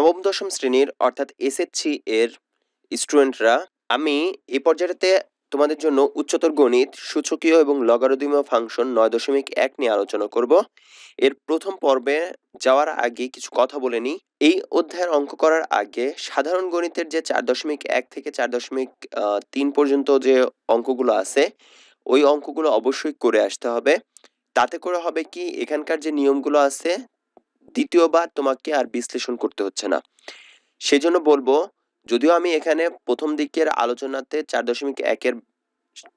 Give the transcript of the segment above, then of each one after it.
নবম দশম শ্রেণীর অর্থাৎ এসএসসি এর স্টুডেন্টরা আমি এ পর্যায়েতে তোমাদের জন্য উচ্চতর গণিত সূচকীয় এবং লগারোদিমীয় ফাংশন নয় দশমিক এক নিয়ে আলোচনা করব এর প্রথম পর্বে যাওয়ার আগে কিছু কথা বলে নিই এই অধ্যায়ের অঙ্ক করার আগে সাধারণ গণিতের যে চার দশমিক এক থেকে চার দশমিক তিন পর্যন্ত যে অঙ্কগুলো আছে ওই অঙ্কগুলো অবশ্যই করে আসতে হবে তাতে করে হবে কি এখানকার যে নিয়মগুলো আছে দ্বিতীয়বার তোমাকে আর বিশ্লেষণ করতে হচ্ছে না সেজন্য বলবো যদিও আমি এখানে প্রথম দিকের আলোচনাতে চার দশমিক একের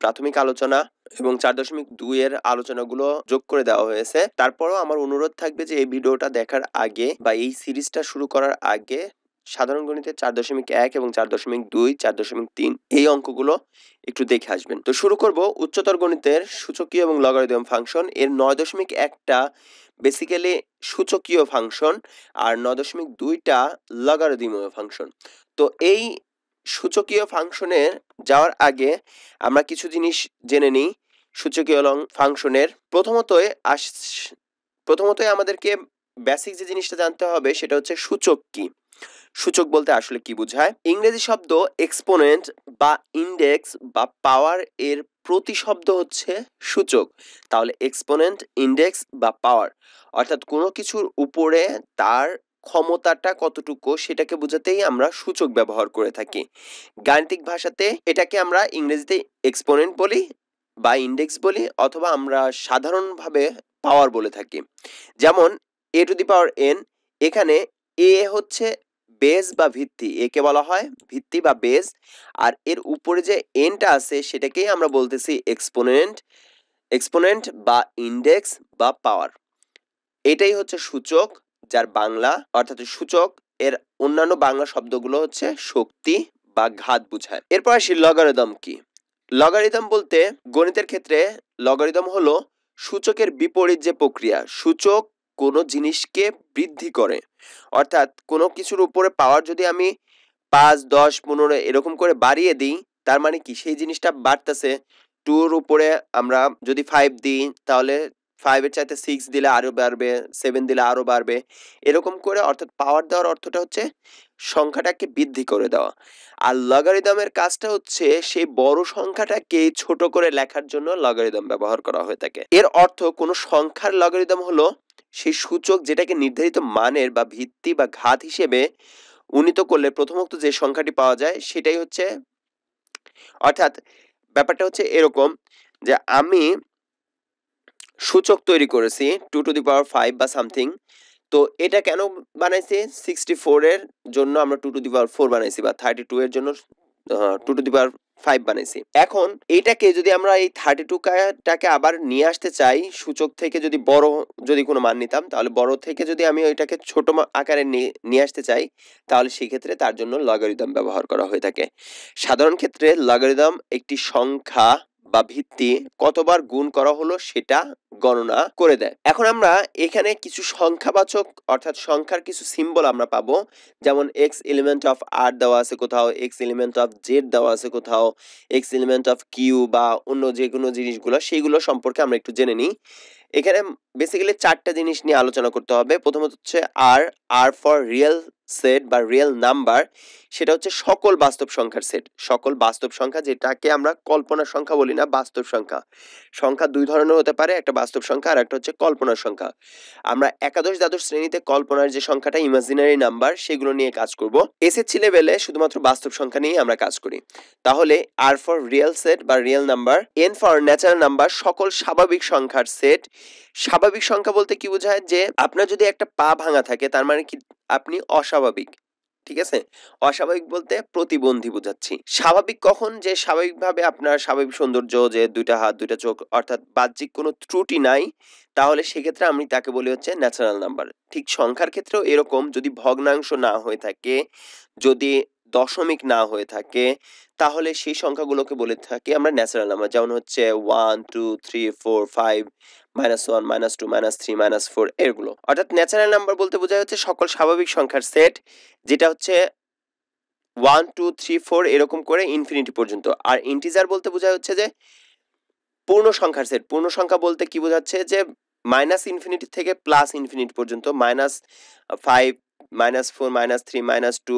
প্রাথমিক আলোচনা এবং চার দশমিক দুইয়ের আলোচনাগুলো যোগ করে দেওয়া হয়েছে তারপরও আমার অনুরোধ থাকবে যে এই ভিডিওটা দেখার আগে বা এই সিরিজটা শুরু করার আগে সাধারণ গণিতে চার দশমিক এক এবং চার দশমিক দুই চার দশমিক তিন এই অঙ্কগুলো একটু দেখে আসবেন তো শুরু করব উচ্চতর গণিতের সূচকীয় এবং লগারিদম ফাংশন এর নয় দশমিক একটা বেসিক্যালি সূচকীয় ফাংশন আর নয় দশমিক দুইটা লগারিদমীয় ফাংশন তো এই সূচকীয় ফাংশনে যাওয়ার আগে আমরা কিছু জিনিস জেনে নিই সূচকীয় লং ফাংশনের প্রথমতই আস প্রথমতই আমাদেরকে বেসিক যে জিনিসটা জানতে হবে সেটা হচ্ছে সূচক কী সূচক বলতে আসলে কি বোঝায় ইংরেজি শব্দ এক্সপোনেন্ট বা ইন্ডেক্স বা পাওয়ার এর প্রতিশব্দ হচ্ছে সূচক তাহলে এক্সপোনেন্ট ইন্ডেক্স বা পাওয়ার অর্থাৎ কোনো কিছুর উপরে তার ক্ষমতাটা কতটুকু সেটাকে বোঝাতেই আমরা সূচক ব্যবহার করে থাকি গাণিতিক ভাষাতে এটাকে আমরা ইংরেজিতে এক্সপোনেন্ট বলি বা ইন্ডেক্স বলি অথবা আমরা সাধারণভাবে পাওয়ার বলে থাকি যেমন এ টু দি পাওয়ার এন এখানে এ হচ্ছে বেজ বা ভিত্তি একে বলা হয় ভিত্তি বা বেজ আর এর উপরে যে এনটা আছে সেটাকেই আমরা বলতেছি এক্সপোনেন্ট এক্সপোনেন্ট বা ইন্ডেক্স বা পাওয়ার এটাই হচ্ছে সূচক যার বাংলা অর্থাৎ সূচক এর অন্যান্য বাংলা শব্দগুলো হচ্ছে শক্তি বা ঘাত বোঝায় এরপর আসি লগারিদম কি লগারিদম বলতে গণিতের ক্ষেত্রে লগারিদম হলো সূচকের বিপরীত যে প্রক্রিয়া সূচক কোনো জিনিসকে বৃদ্ধি করে অর্থাৎ কোনো কিছুর উপরে পাওয়ার যদি আমি পাঁচ দশ পনেরো এরকম করে বাড়িয়ে দিই তার মানে কি সেই জিনিসটা বাড়তেছে টুর উপরে আমরা যদি ফাইভ দিই তাহলে ফাইভের চাইতে সিক্স দিলে আরও বাড়বে সেভেন দিলে আরও বাড়বে এরকম করে অর্থাৎ পাওয়ার দেওয়ার অর্থটা হচ্ছে সংখ্যাটাকে বৃদ্ধি করে দেওয়া আর লগারিদমের কাজটা হচ্ছে সেই বড় সংখ্যাটাকে ছোট করে লেখার জন্য লগারিদম ব্যবহার করা হয়ে থাকে এর অর্থ কোনো সংখ্যার লগারিদম হলো সেই সূচক যেটাকে নির্ধারিত মানের বা ভিত্তি বা ঘাত হিসেবে উন্নীত করলে প্রথমত যে সংখ্যাটি পাওয়া যায় সেটাই হচ্ছে অর্থাৎ ব্যাপারটা হচ্ছে এরকম যে আমি সূচক তৈরি করেছি two to the power five বা সামথিং তো এটা কেন বানাইছি সিক্সটি ফোরের জন্য আমরা two to the power four বানাইছি বা থার্টি টু এর জন্য two to the power five বানাইছি এখন এইটাকে যদি আমরা এই থার্টি টু কাটাকে আবার নিয়ে আসতে চাই সূচক থেকে যদি বড় যদি কোনো মান নিতাম তাহলে বড় থেকে যদি আমি ওইটাকে ছোট আকারে নিয়ে আসতে চাই তাহলে সেক্ষেত্রে তার জন্য লগারিদম ব্যবহার করা হয়ে থাকে সাধারণ ক্ষেত্রে লগারিদম একটি সংখ্যা বা ভিত্তি কতবার গুণ করা হলো সেটা গণনা করে দেয় এখন আমরা এখানে কিছু সংখ্যাবাচক অর্থাৎ সংখ্যার কিছু সিম্বল আমরা পাবো যেমন এক্স এলিমেন্ট অফ আর দেওয়া আছে কোথাও এক্স এলিমেন্ট অফ জেড দেওয়া আছে কোথাও এক্স এলিমেন্ট অফ কিউ বা অন্য যে কোনো জিনিসগুলো সেইগুলো সম্পর্কে আমরা একটু জেনে নিই এখানে বেসিক্যালি চারটা জিনিস নিয়ে আলোচনা করতে হবে প্রথমত হচ্ছে আর আর ফর রিয়েল সেট বা রিয়েল নাম্বার সেটা হচ্ছে সকল বাস্তব সংখ্যার সেট সকল বাস্তব সংখ্যা যেটাকে আমরা কল্পনা সংখ্যা বলি না বাস্তব সংখ্যা সংখ্যা দুই ধরনের হতে পারে একটা বাস্তব সংখ্যা আর একটা হচ্ছে কল্পনার সংখ্যা আমরা একাদশ দ্বাদশ শ্রেণীতে কল্পনার যে সংখ্যাটা ইমাজিনারি নাম্বার সেগুলো নিয়ে কাজ করব এসএসসি লেভেলে শুধুমাত্র বাস্তব সংখ্যা নিয়ে আমরা কাজ করি তাহলে আর ফর রিয়েল সেট বা real number N for natural number সকল স্বাভাবিক সংখ্যার সেট স্বাভাবিক সংখ্যা বলতে কি বোঝায় যে আপনার যদি একটা পা ভাঙা থাকে তার মানে কি আপনি অস্বাভাবিক ঠিক আছে অস্বাভাবিক বলতে প্রতিবন্ধী বোঝাচ্ছি স্বাভাবিক কখন যে স্বাভাবিকভাবে আপনার স্বাভাবিক সৌন্দর্য যে দুইটা হাত দুইটা চোখ অর্থাৎ বাহ্যিক কোনো ত্রুটি নাই তাহলে সেক্ষেত্রে আমি তাকে বলি হচ্ছে ন্যাচারাল নাম্বার ঠিক সংখ্যার ক্ষেত্রেও এরকম যদি ভগ্নাংশ না হয়ে থাকে যদি দশমিক না হয়ে থাকে তাহলে সেই সংখ্যাগুলোকে বলে থাকি আমরা ন্যাচারাল নাম্বার যেমন হচ্ছে one two three four five minus one minus two minus three minus four এরগুলো অর্থাৎ ন্যাচারাল নাম্বার বলতে বোঝা হচ্ছে সকল স্বাভাবিক সংখ্যার সেট যেটা হচ্ছে ওয়ান টু থ্রি ফোর এরকম করে ইনফিনিটি পর্যন্ত আর ইন্টিজার বলতে বোঝা হচ্ছে যে পূর্ণ সংখ্যার সেট পূর্ণ সংখ্যা বলতে কি বোঝাচ্ছে যে মাইনাস ইনফিনিটি থেকে প্লাস ইনফিনিটি পর্যন্ত minus five minus four minus three minus two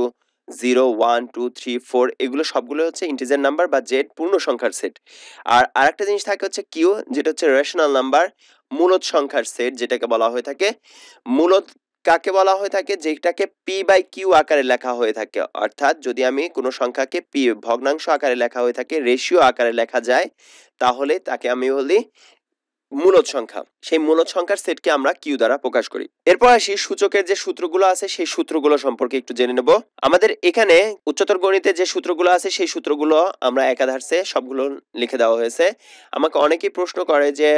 zero one two three four এগুলো সবগুলো হচ্ছে ইন্টিজার নাম্বার বা জেড পূর্ণ সংখ্যার সেট আর আরেকটা জিনিস থাকে হচ্ছে কিউ যেটা হচ্ছে রেশনাল নাম্বার মূলত সংখ্যার সেট যেটাকে বলা হয়ে থাকে মূলত কাকে বলা হয়ে থাকে যেটাকে পি বাই কিউ আকারে লেখা হয়ে থাকে অর্থাৎ যদি আমি কোনো সংখ্যাকে পি ভগ্নাংশ আকারে লেখা হয়ে থাকে রেশিও আকারে লেখা যায় তাহলে তাকে আমি বলি মূলদ সংখ্যা সেই মূলদ সংখ্যার সেটকে আমরা কিউ দ্বারা প্রকাশ করি এরপর আসি সূচকের যে সূত্রগুলো আছে সেই সূত্রগুলো সম্পর্কে একটু জেনে নেব আমাদের এখানে উচ্চতর গণিতে যে সূত্রগুলো আছে সেই সূত্রগুলো আমরা একাধারসে সবগুলো লিখে দেওয়া হয়েছে আমাকে অনেকেই প্রশ্ন করে যে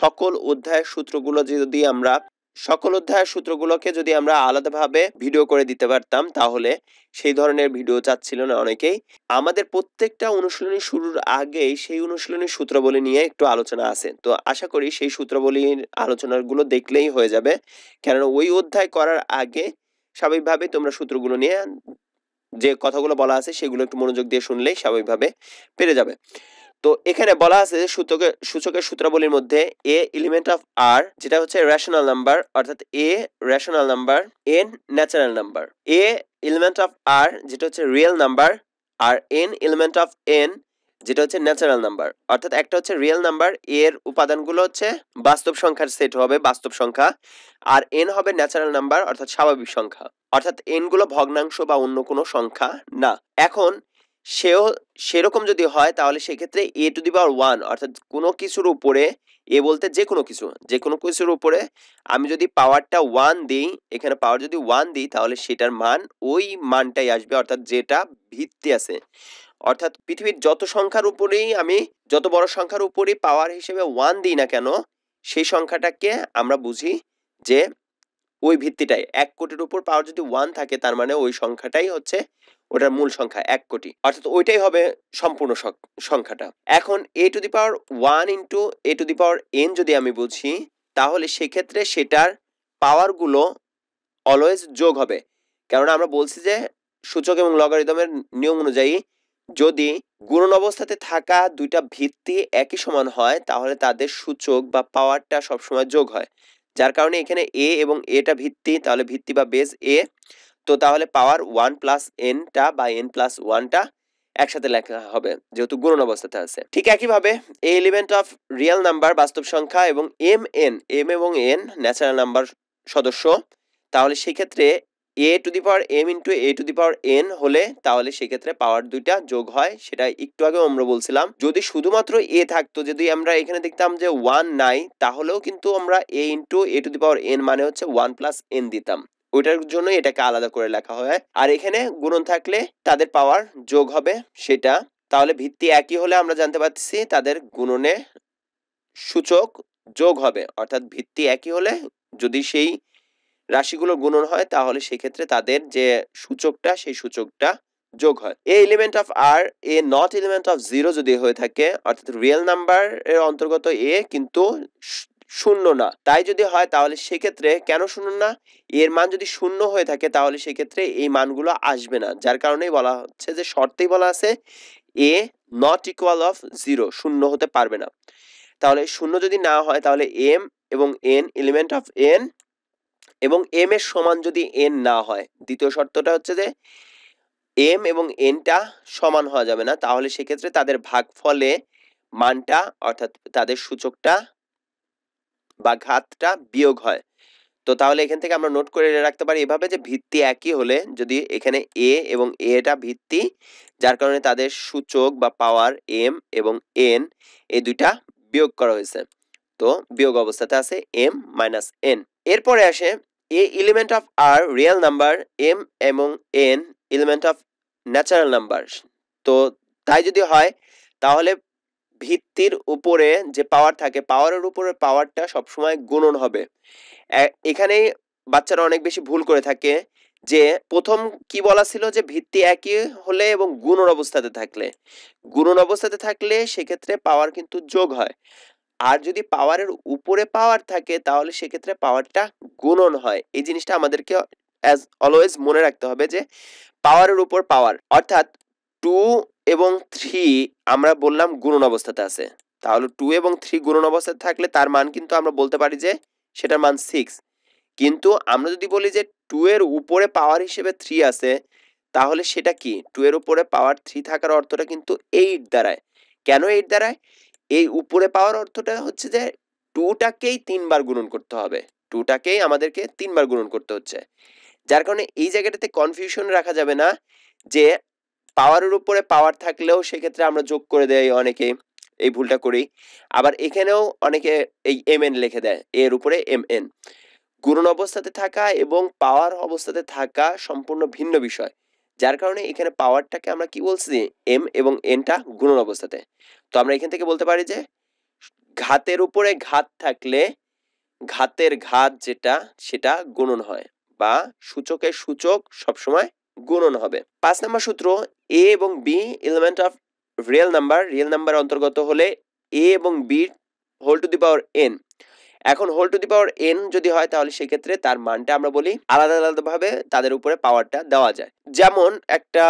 সকল অধ্যায়ের সূত্রগুলো যদি আমরা সকল অধ্যায়ের সূত্রগুলোকে যদি আমরা আলাদাভাবে ভিডিও করে দিতে পারতাম তাহলে সেই ধরনের ভিডিও চাচ্ছিল না অনেকেই আমাদের প্রত্যেকটা অনুশীলনী শুরুর আগেই সেই সূত্র সূত্রবলী নিয়ে একটু আলোচনা আছে তো আশা করি সেই সূত্রবলীর আলোচনাগুলো দেখলেই হয়ে যাবে কেননা ওই অধ্যায় করার আগে স্বাভাবিকভাবে তোমরা সূত্রগুলো নিয়ে যে কথাগুলো বলা আছে সেগুলো একটু মনোযোগ দিয়ে শুনলেই স্বাভাবিকভাবে পেরে যাবে তো এখানে বলা আছে যে সূচকের সূচকের সূত্রাবলীর মধ্যে এ এলিমেন্ট অফ আর যেটা হচ্ছে রেশনাল নাম্বার অর্থাৎ a rational number N natural number a element of R যেটা হচ্ছে রিয়েল নাম্বার আর এন এলিমেন্ট অফ এন যেটা হচ্ছে ন্যাচারাল নাম্বার অর্থাৎ একটা হচ্ছে রিয়েল নাম্বার এর উপাদানগুলো হচ্ছে বাস্তব সংখ্যার সেট হবে বাস্তব সংখ্যা আর এন হবে ন্যাচারাল নাম্বার অর্থাৎ স্বাভাবিক সংখ্যা অর্থাৎ এনগুলো ভগ্নাংশ বা অন্য কোনো সংখ্যা না এখন সেও সেরকম যদি হয় তাহলে সেক্ষেত্রে a to the power one অর্থাৎ কোনো কিছুর উপরে এ বলতে যে কোনো কিছু যে কোনো কিছুর উপরে আমি যদি পাওয়ারটা ওয়ান দিই এখানে পাওয়ার যদি ওয়ান দিই তাহলে সেটার মান ওই মানটাই আসবে অর্থাৎ যেটা ভিত্তি আছে অর্থাৎ পৃথিবীর যত সংখ্যার উপরেই আমি যত বড় সংখ্যার উপরেই পাওয়ার হিসেবে ওয়ান দিই না কেন সেই সংখ্যাটাকে আমরা বুঝি যে ওই ভিত্তিটাই এক কোটির উপর পাওয়ার যদি ওয়ান থাকে তার মানে ওই সংখ্যাটাই হচ্ছে ওটার মূল সংখ্যা এক কোটি অর্থাৎ ওইটাই হবে সম্পূর্ণ সংখ্যাটা এখন a to the power one into a to the power n যদি আমি বুঝি তাহলে সেক্ষেত্রে সেটার পাওয়ারগুলো অলওয়েজ যোগ হবে কেননা আমরা বলছি যে সূচক এবং লগারিদমের নিয়ম অনুযায়ী যদি গুণন অবস্থাতে থাকা দুইটা ভিত্তি একই সমান হয় তাহলে তাদের সূচক বা পাওয়ারটা সবসময় যোগ হয় যার কারণে এখানে এ এবং এটা ভিত্তি তাহলে ভিত্তি বা বেস এ তো তাহলে পাওয়ার ওয়ান প্লাস এনটা বা এন প্লাস ওয়ানটা একসাথে লেখা হবে যেহেতু গুণন অবস্থাতে আছে ঠিক একইভাবে a element of real number বাস্তব সংখ্যা এবং এম এন এম এবং এন ন্যাচারাল নাম্বার সদস্য তাহলে সেক্ষেত্রে a to the power m into a to the power n হলে তাহলে সেক্ষেত্রে পাওয়ার দুইটা যোগ হয় সেটা একটু আগে আমরা বলছিলাম যদি শুধুমাত্র এ থাকতো যদি আমরা এখানে দেখতাম যে ওয়ান নাই তাহলেও কিন্তু আমরা a into a to the power n মানে হচ্ছে ওয়ান প্লাস এন দিতাম ওইটার জন্য এটাকে আলাদা করে লেখা হয় আর এখানে গুণন থাকলে তাদের পাওয়ার যোগ হবে সেটা তাহলে ভিত্তি একই হলে আমরা জানতে পারছি তাদের গুণনে সূচক যোগ হবে অর্থাৎ ভিত্তি একই হলে যদি সেই রাশিগুলো গুণন হয় তাহলে সেক্ষেত্রে তাদের যে সূচকটা সেই সূচকটা যোগ হয় a element of R a not element of zero যদি হয়ে থাকে অর্থাৎ রিয়েল নাম্বার এর অন্তর্গত এ কিন্তু শূন্য না তাই যদি হয় তাহলে সেক্ষেত্রে কেন শূন্য না এর মান যদি শূন্য হয়ে থাকে তাহলে সেক্ষেত্রে এই মানগুলো আসবে না যার কারণেই বলা হচ্ছে যে শর্তেই বলা আছে a not equal of zero শূন্য হতে পারবে না তাহলে শূন্য যদি না হয় তাহলে এম এবং এন এলিমেন্ট অফ এন এবং এম এর সমান যদি এন না হয় দ্বিতীয় শর্তটা হচ্ছে যে এম এবং এনটা সমান হওয়া যাবে না তাহলে সেক্ষেত্রে তাদের ভাগ ফলে মানটা অর্থাৎ তাদের সূচকটা বা ঘাতটা বিয়োগ হয় তো তাহলে এখান থেকে আমরা নোট করে রাখতে পারি এভাবে যে ভিত্তি একই হলে যদি এখানে এ এবং এটা ভিত্তি যার কারণে তাদের সূচক বা পাওয়ার এম এবং এন এই দুইটা বিয়োগ করা হয়েছে তো বিয়োগ অবস্থাতে আছে এম মাইনাস এন এরপরে আসে a element of R real number m এবং n element of natural number তো তাই যদি হয় তাহলে ভিত্তির উপরে যে পাওয়ার থাকে পাওয়ারের উপরে পাওয়ারটা সবসময় গুণন হবে এখানে বাচ্চারা অনেক বেশি ভুল করে থাকে যে প্রথম কি বলা ছিল যে ভিত্তি একই হলে এবং গুণন অবস্থাতে থাকলে গুণন অবস্থাতে থাকলে সেক্ষেত্রে পাওয়ার কিন্তু যোগ হয় আর যদি পাওয়ারের উপরে পাওয়ার থাকে তাহলে সেক্ষেত্রে পাওয়ারটা গুণন হয় এই জিনিসটা আমাদেরকে অ্যাজ অলওয়েজ মনে রাখতে হবে যে পাওয়ারের উপর পাওয়ার অর্থাৎ টু এবং থ্রি আমরা বললাম গুণন অবস্থাতে আছে তাহলে টু এবং থ্রি গুণন অবস্থায় থাকলে তার মান কিন্তু আমরা বলতে পারি যে সেটার মান সিক্স কিন্তু আমরা যদি বলি যে টু এর উপরে পাওয়ার হিসেবে থ্রি আছে তাহলে সেটা কি টু এর উপরে পাওয়ার থ্রি থাকার অর্থটা কিন্তু এইট দ্বারায় কেন এইট দ্বারায় এই উপরে পাওয়ার অর্থটা হচ্ছে যে টুটাকেই তিনবার গুণন করতে হবে টুটাকেই আমাদেরকে তিনবার গুণন করতে হচ্ছে যার কারণে এই জায়গাটাতে কনফিউশন রাখা যাবে না যে পাওয়ারের উপরে পাওয়ার থাকলেও সেক্ষেত্রে আমরা যোগ করে দেই অনেকে এই ভুলটা করি আবার এখানেও অনেকে এই এম এন লিখে দেয় এর উপরে এম এন গুণন অবস্থাতে থাকা এবং পাওয়ার অবস্থাতে থাকা সম্পূর্ণ ভিন্ন বিষয় যার কারণে এখানে পাওয়ারটাকে আমরা কি বলছি এম এবং এনটা গুণন অবস্থাতে তো আমরা এখান থেকে বলতে পারি যে ঘাতের উপরে ঘাত থাকলে ঘাতের ঘাত যেটা সেটা গুণন হয় বা সূচকের সূচক সবসময় গুণন হবে পাঁচ নাম্বার সূত্র এ এবং b element of real number real number অন্তর্গত হলে এ এবং b whole to the power n এখন whole to the power n যদি হয় তাহলে সেক্ষেত্রে তার মানটা আমরা বলি আলাদা আলাদাভাবে তাদের উপরে পাওয়ারটা দেওয়া যায় যেমন একটা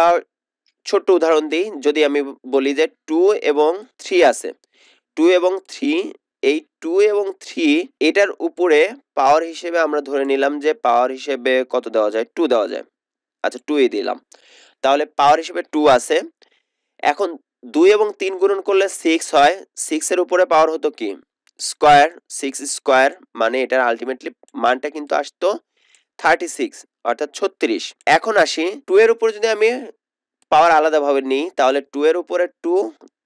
ছোট্ট উদাহরণ দিই যদি আমি বলি যে টু এবং থ্রি আছে টু এবং থ্রি এই টু এবং থ্রি এটার উপরে পাওয়ার হিসেবে আমরা ধরে নিলাম যে পাওয়ার হিসেবে কত দেওয়া যায় টু দেওয়া যায় আচ্ছা টু এ দিলাম তাহলে পাওয়ার হিসেবে টু আছে এখন দুই এবং তিন গুণন করলে সিক্স হয় সিক্সের উপরে পাওয়ার হতো কি স্কোয়ার সিক্স স্কোয়ার মানে এটার আলটিমেটলি মানটা কিন্তু আসতো থার্টি সিক্স অর্থাৎ ছত্রিশ এখন আসি টু এর উপরে যদি আমি পাওয়ার আলাদাভাবে নিই তাহলে টু এর উপরে টু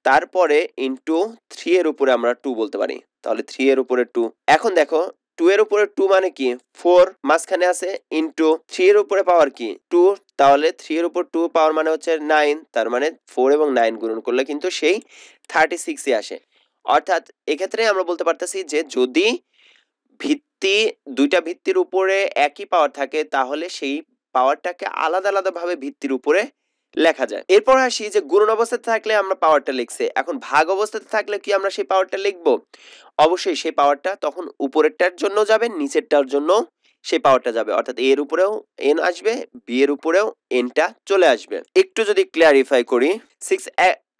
তারপরে ইন্টু থ্রি এর উপরে আমরা টু বলতে পারি তাহলে থ্রি এর উপরে টু এখন দেখো টু এর উপরে টু মানে কি ফোর মাঝখানে আছে ইন্টু থ্রি এর উপরে পাওয়ার কি টু তাহলে থ্রি এর উপর টু পাওয়ার মানে হচ্ছে নাইন তার মানে ফোর এবং নাইন গুণন করলে কিন্তু সেই থার্টি সিক্সই আসে অর্থাৎ এক্ষেত্রে আমরা বলতে পারতেছি যে যদি ভিত্তি দুইটা ভিত্তির উপরে একই পাওয়ার থাকে তাহলে সেই পাওয়ারটাকে আলাদা আলাদাভাবে ভিত্তির উপরে লেখা যায় এরপর আসি যে গুণন অবস্থাতে থাকলে আমরা পাওয়ারটা লিখছে এখন ভাগ অবস্থাতে থাকলে কি আমরা সেই পাওয়ারটা লিখবো অবশ্যই সেই পাওয়ারটা তখন উপরেরটার জন্য যাবে নিচেরটার জন্য সেই পাওয়ারটা যাবে অর্থাৎ এর উপরেও এন আসবে বি এর উপরেও এনটা চলে আসবে একটু যদি ক্লিয়ারিফাই করি সিক্স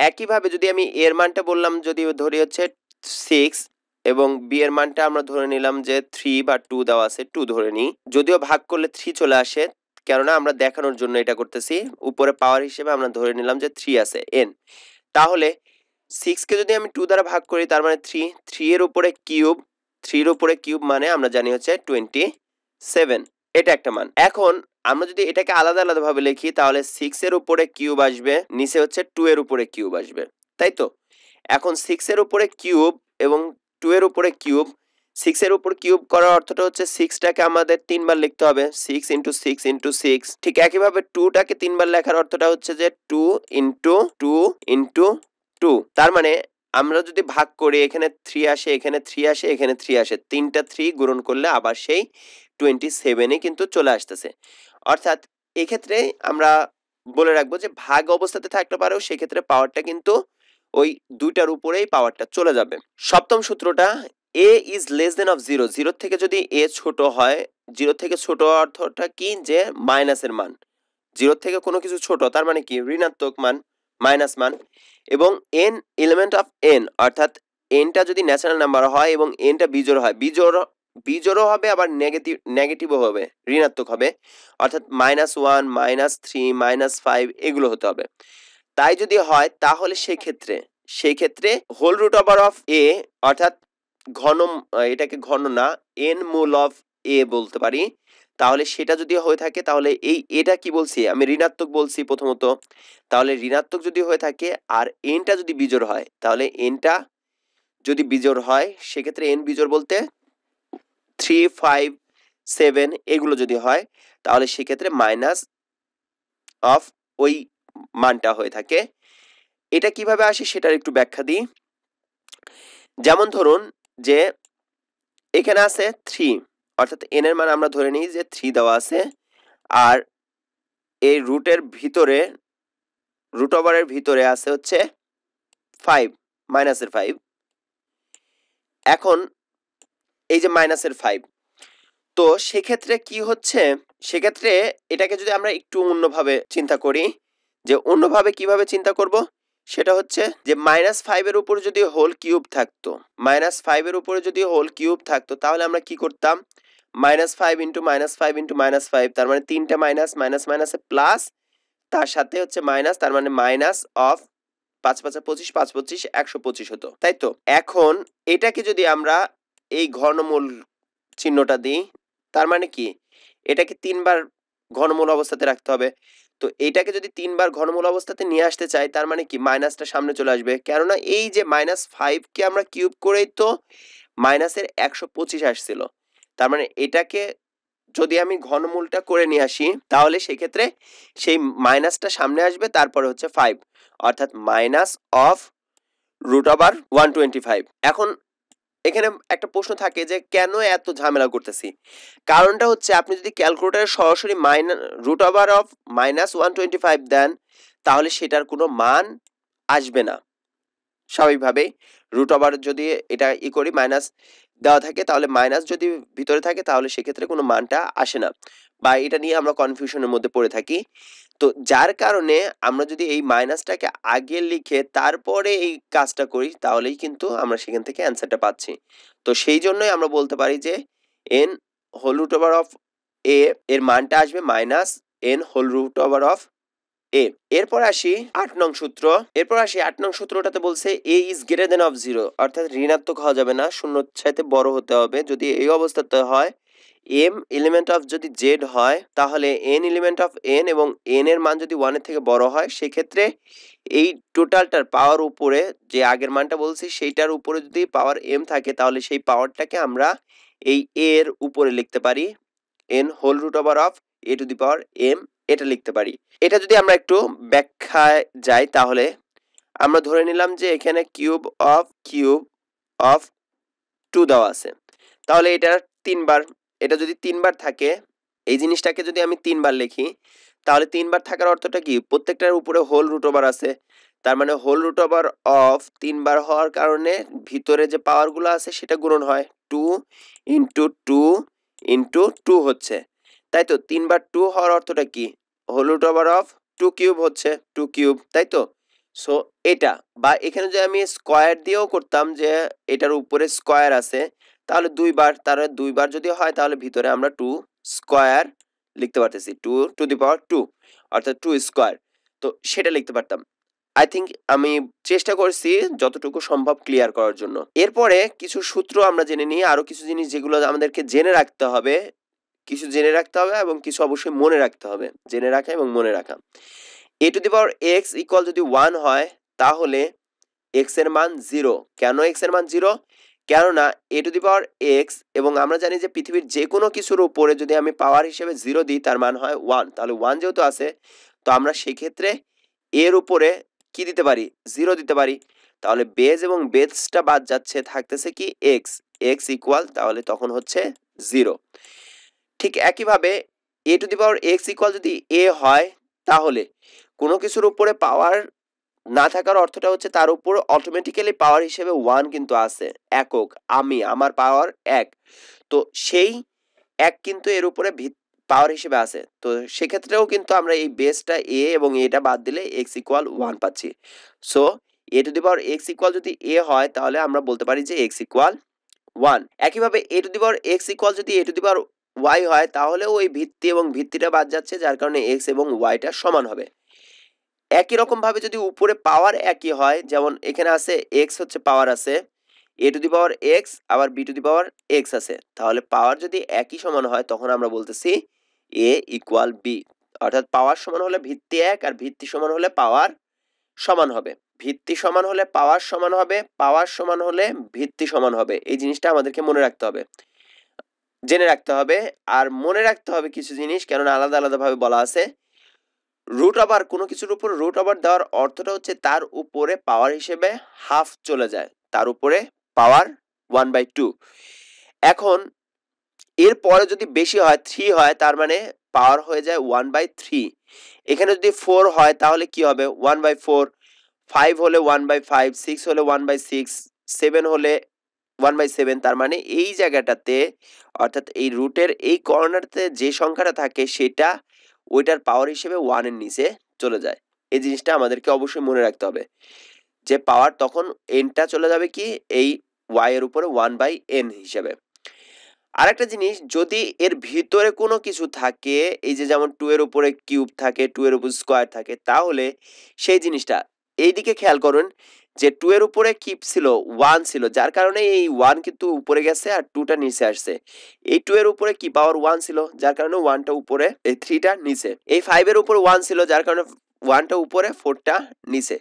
একইভাবে যদি আমি এর মানটা বললাম যদি ধরি হচ্ছে সিক্স এবং বি এর মানটা আমরা ধরে নিলাম যে থ্রি বা টু দেওয়া আছে টু ধরে নিই যদিও ভাগ করলে থ্রি চলে আসে কেননা আমরা দেখানোর জন্য এটা করতেছি উপরে পাওয়ার হিসেবে আমরা ধরে নিলাম যে থ্রি আছে এন তাহলে সিক্সকে যদি আমি টু দ্বারা ভাগ করি তার মানে থ্রি থ্রি এর উপরে কিউব থ্রির উপরে কিউব মানে আমরা জানি হচ্ছে টোয়েন্টি সেভেন এটা একটা মান এখন আমরা যদি এটাকে আলাদা আলাদাভাবে লিখি তাহলে সিক্স এর উপরে কিউব আসবে নিচে হচ্ছে টু এর উপরে কিউব আসবে তাই তো এখন সিক্স এর উপরে কিউব এবং টু এর উপরে কিউব সিক্সের উপর কিউব করার অর্থটা হচ্ছে সিক্সটাকে আমাদের তিনবার লিখতে হবে six into six into six ঠিক একইভাবে টুটাকে তিনবার লেখার অর্থটা হচ্ছে যে two into two into two তার মানে আমরা যদি ভাগ করি এখানে থ্রি আসে এখানে থ্রি আসে এখানে থ্রি আসে তিনটা থ্রি গুণন করলে আবার সেই টোয়েন্টি সেভেনে কিন্তু চলে আসতেছে অর্থাৎ এক্ষেত্রে আমরা বলে রাখবো যে ভাগ অবস্থাতে থাকতে পারেও সেক্ষেত্রে পাওয়ারটা কিন্তু ওই দুইটার উপরেই পাওয়ারটা চলে যাবে সপ্তম সূত্রটা a is less than of zero জিরোর থেকে যদি এ ছোট হয় জিরো থেকে ছোট অর্থটা কি যে মাইনাসের মান জিরোর থেকে কোনো কিছু ছোট তার মানে কি ঋণাত্মক মান মাইনাস মান এবং এন এলিমেন্ট অফ এন অর্থাৎ এনটা যদি ন্যাচারাল নাম্বার হয় এবং এনটা বিজোড় হয় বিজোড় বিজোড়ও হবে আবার নেগেটিভ নেগেটিভও হবে ঋণাত্মক হবে অর্থাৎ minus one minus three minus five এগুলো হতে হবে তাই যদি হয় তাহলে সেক্ষেত্রে সেই ক্ষেত্রে whole root over of a অর্থাৎ ঘন এটাকে ঘন না এন মোল অফ এ বলতে পারি তাহলে সেটা যদি হয়ে থাকে তাহলে এই এটা কি বলছি আমি ঋণাত্মক বলছি প্রথমত তাহলে ঋণাত্মক যদি হয়ে থাকে আর এনটা যদি বিজোড় হয় তাহলে এনটা যদি বিজোড় হয় সেক্ষেত্রে এন বিজোড় বলতে থ্রি ফাইভ সেভেন এগুলো যদি হয় তাহলে সেক্ষেত্রে মাইনাস অফ ওই মানটা হয়ে থাকে এটা কিভাবে আসে সেটার একটু ব্যাখ্যা দিই যেমন ধরুন যে এখানে আছে থ্রি অর্থাৎ এন এর মান আমরা ধরে নিই যে থ্রি দেওয়া আছে আর এই রুটের ভিতরে রুট ওভারের ভিতরে আছে হচ্ছে ফাইভ মাইনাসের ফাইভ এখন এই যে মাইনাসের ফাইভ তো সেক্ষেত্রে কি হচ্ছে সেক্ষেত্রে এটাকে যদি আমরা একটু অন্যভাবে চিন্তা করি যে অন্যভাবে কিভাবে চিন্তা করব সেটা হচ্ছে যে মাইনাস ফাইভের উপরে যদি হোল কিউব থাকতো মাইনাস ফাইভের উপরে যদি হোল কিউব থাকতো তাহলে আমরা কি করতাম minus five into minus five into minus five তার মানে তিনটা মাইনাস মাইনাস মাইনাস প্লাস তার সাথে হচ্ছে মাইনাস তার মানে মাইনাস অফ পাঁচ পাঁচ পঁচিশ পাঁচ পঁচিশ একশো পঁচিশ হতো তাই তো এখন এটাকে যদি আমরা এই ঘনমূল চিহ্নটা দিই তার মানে কি এটাকে তিনবার ঘনমূল অবস্থাতে রাখতে হবে তো এটাকে যদি তিনবার ঘনমূল অবস্থাতে নিয়ে আসতে চাই তার মানে কি মাইনাসটা সামনে চলে আসবে কেননা এই যে মাইনাস ফাইভকে আমরা কিউব করেই তো মাইনাসের একশো পঁচিশ আসছিল তার মানে এটাকে যদি আমি ঘনমূলটা করে নিয়ে আসি তাহলে সেক্ষেত্রে সেই মাইনাসটা সামনে আসবে তারপরে হচ্ছে ফাইভ অর্থাৎ minus of root over one twenty five এখন এখানে একটা প্রশ্ন থাকে যে কেন এত ঝামেলা করতেছি কারণটা হচ্ছে আপনি যদি ক্যালকুলেটারে সরাসরি minus root over of minus one twenty five then তাহলে সেটার কোনো মান আসবে না স্বাভাবিকভাবেই রুট ওভার যদি এটা ই করি মাইনাস দেওয়া থাকে তাহলে মাইনাস যদি ভিতরে থাকে তাহলে সেক্ষেত্রে কোনো মানটা আসে না বা এটা নিয়ে আমরা কনফিউশনের মধ্যে পড়ে থাকি তো যার কারণে আমরা যদি এই মাইনাসটাকে আগে লিখে তারপরে এই কাজটা করি তাহলেই কিন্তু আমরা সেখান থেকে অ্যান্সারটা পাচ্ছি তো সেই জন্যই আমরা বলতে পারি যে n whole root over of a এর মানটা আসবে minus n whole root over of a এরপর আসি আট নং সূত্র এরপর আসি আট নং সূত্রটাতে বলছে a is greater than of zero অর্থাৎ ঋণাত্মক হওয়া যাবে না শূন্য চাইতে বড় হতে হবে যদি এই অবস্থাতে হয় এম এলিমেন্ট অফ যদি জেড হয় তাহলে এন এলিমেন্ট অফ এন এবং এন এর মান যদি ওয়ানের থেকে বড় হয় সেক্ষেত্রে এই টোটালটার পাওয়ার উপরে যে আগের মানটা বলছি সেইটার উপরে যদি পাওয়ার এম থাকে তাহলে সেই পাওয়ারটাকে আমরা এই এর উপরে লিখতে পারি n whole root over of a to the power m এটা লিখতে পারি এটা যদি আমরা একটু ব্যাখ্যায় যাই তাহলে আমরা ধরে নিলাম যে এখানে cube of cube of two দেওয়া আছে তাহলে এটা তিনবার এটা যদি তিনবার থাকে এই জিনিসটাকে যদি আমি তিনবার লিখি তাহলে তিনবার থাকার অর্থটা কি প্রত্যেকটার উপরে হোল রুট ওভার আছে তার মানে হোল রুট ওভার অফ তিনবার হওয়ার কারণে ভিতরে যে পাওয়ারগুলো আছে সেটা গুণন হয় two into two into two হচ্ছে তাই তো তিনবার টু হওয়ার অর্থটা কি whole root over of two cube হচ্ছে টু কিউব তাই তো সো এটা বা এখানে যে আমি স্কোয়ার দিয়েও করতাম যে এটার উপরে স্কোয়ার আছে তাহলে দুইবার তার দুইবার যদি হয় তাহলে ভিতরে আমরা টু স্কোয়ার লিখতে পারতেছি two to the power two অর্থাৎ টু স্কোয়ার তো সেটা লিখতে পারতাম আই থিঙ্ক আমি চেষ্টা করছি যতটুকু সম্ভব ক্লিয়ার করার জন্য এরপরে কিছু সূত্র আমরা জেনে নিই আরও কিছু জিনিস যেগুলো আমাদেরকে জেনে রাখতে হবে কিছু জেনে রাখতে হবে এবং কিছু অবশ্যই মনে রাখতে হবে জেনে রাখা এবং মনে রাখা a to the power x equal যদি ওয়ান হয় তাহলে এক্স এর মান জিরো কেন এক্স এর মান জিরো কেননা এ টু দি পাওয়ার এক্স এবং আমরা জানি যে পৃথিবীর যে কোনো কিছুর উপরে যদি আমি পাওয়ার হিসেবে জিরো দিই তার মান হয় ওয়ান তাহলে ওয়ান যেহেতু আছে তো আমরা সেক্ষেত্রে এর উপরে কি দিতে পারি জিরো দিতে পারি তাহলে বেজ এবং বেজটা বাদ যাচ্ছে থাকতেছে কি এক্স এক্স ইকুয়াল তাহলে তখন হচ্ছে জিরো ঠিক একইভাবে a to the power x equal যদি এ হয় তাহলে কোনো কিছুর উপরে পাওয়ার না থাকার অর্থটা হচ্ছে তার উপর অটোমেটিক্যালি পাওয়ার হিসেবে ওয়ান কিন্তু আছে একক আমি আমার পাওয়ার এক তো সেই এক কিন্তু এর উপরে পাওয়ার হিসেবে আছে তো সেক্ষেত্রেও কিন্তু আমরা এই বেসটা এ এবং এটা বাদ দিলে এক্স ইকুয়াল ওয়ান পাচ্ছি so a to the power x equal যদি এ হয় তাহলে আমরা বলতে পারি যে এক্স ইকুয়াল ওয়ান একইভাবে a to the power x equal যদি a to the power y হয় তাহলে ওই ভিত্তি এবং ভিত্তিটা বাদ যাচ্ছে যার কারণে এক্স এবং ওয়াইটা সমান হবে একই রকম ভাবে যদি উপরে পাওয়ার একই হয় যেমন এখানে আছে এক্স হচ্ছে পাওয়ার আছে a to the power x আবার b to the power x আছে তাহলে পাওয়ার যদি একই সমান হয় তখন আমরা বলতেছি এ ইকুয়াল বি অর্থাৎ পাওয়ার সমান হলে ভিত্তি এক আর ভিত্তি সমান হলে পাওয়ার সমান হবে ভিত্তি সমান হলে পাওয়ার সমান হবে পাওয়ার সমান হলে ভিত্তি সমান হবে এই জিনিসটা আমাদেরকে মনে রাখতে হবে জেনে রাখতে হবে আর মনে রাখতে হবে কিছু জিনিস কেননা আলাদা আলাদাভাবে বলা আছে রুট আবার কোনো কিছুর উপর রুট আবার দেওয়ার অর্থটা হচ্ছে তার উপরে পাওয়ার হিসেবে হাফ চলে যায় তার উপরে পাওয়ার ওয়ান বাই টু এখন এর পরে যদি বেশি হয় থ্রি হয় তার মানে পাওয়ার হয়ে যায় ওয়ান বাই থ্রি এখানে যদি ফোর হয় তাহলে কি হবে ওয়ান বাই ফোর ফাইভ হলে ওয়ান বাই ফাইভ সিক্স হলে ওয়ান বাই সিক্স সেভেন হলে ওয়ান বাই সেভেন তার মানে এই জায়গাটাতে অর্থাৎ এই রুটের এই কর্নারতে যে সংখ্যাটা থাকে সেটা ওইটার পাওয়ার হিসেবে ওয়ানের নিচে চলে যায় এই জিনিসটা আমাদেরকে অবশ্যই মনে রাখতে হবে যে পাওয়ার তখন এনটা চলে যাবে কি এই ওয়াইয়ের উপরে ওয়ান বাই এন হিসেবে আরেকটা জিনিস যদি এর ভিতরে কোনো কিছু থাকে এই যে যেমন টু এর উপরে কিউব থাকে টু এর উপর স্কোয়ার থাকে তাহলে সেই জিনিসটা এইদিকে খেয়াল করুন যে টু এর উপরে কিপ ছিল ওয়ান ছিল যার কারণে এই ওয়ান কিন্তু উপরে গেছে আর টুটা নিচে আসছে এই টু এর উপরে কি পাওয়ার ওয়ান ছিল যার কারণে ওয়ানটা উপরে এই থ্রিটা নিচে এই ফাইভের উপর ওয়ান ছিল যার কারণে ওয়ানটা উপরে ফোরটা নিচে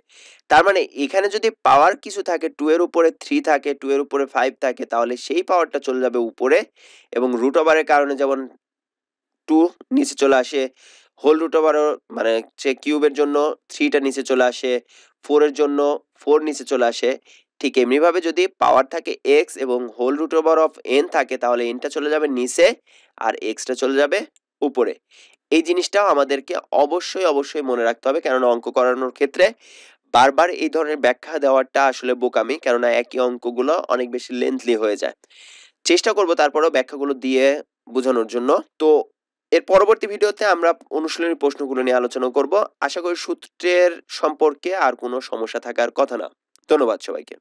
তার মানে এখানে যদি পাওয়ার কিছু থাকে টু এর উপরে থ্রি থাকে টু এর উপরে ফাইভ থাকে তাহলে সেই পাওয়ারটা চলে যাবে উপরে এবং রুট ওভারের কারণে যেমন টু নিচে চলে আসে হোল রুট ওভারও মানে হচ্ছে কিউবের জন্য থ্রিটা নিচে চলে আসে ফোরের জন্য ফোর নিচে চলে আসে ঠিক এমনিভাবে যদি পাওয়ার থাকে এক্স এবং whole root over of n থাকে তাহলে এনটা চলে যাবে নিচে আর এক্সটা চলে যাবে উপরে এই জিনিসটাও আমাদেরকে অবশ্যই অবশ্যই মনে রাখতে হবে কেননা অঙ্ক করানোর ক্ষেত্রে বারবার এই ধরনের ব্যাখ্যা দেওয়াটা আসলে বোকামি কেননা একই অঙ্কগুলো অনেক বেশি লেন্থলি হয়ে যায় চেষ্টা করব তারপরেও ব্যাখ্যাগুলো দিয়ে বোঝানোর জন্য তো এর পরবর্তী ভিডিওতে আমরা অনুশীলনী প্রশ্নগুলো নিয়ে আলোচনা করব আশা করি সূত্রের সম্পর্কে আর কোনো সমস্যা থাকার কথা না ধন্যবাদ সবাইকে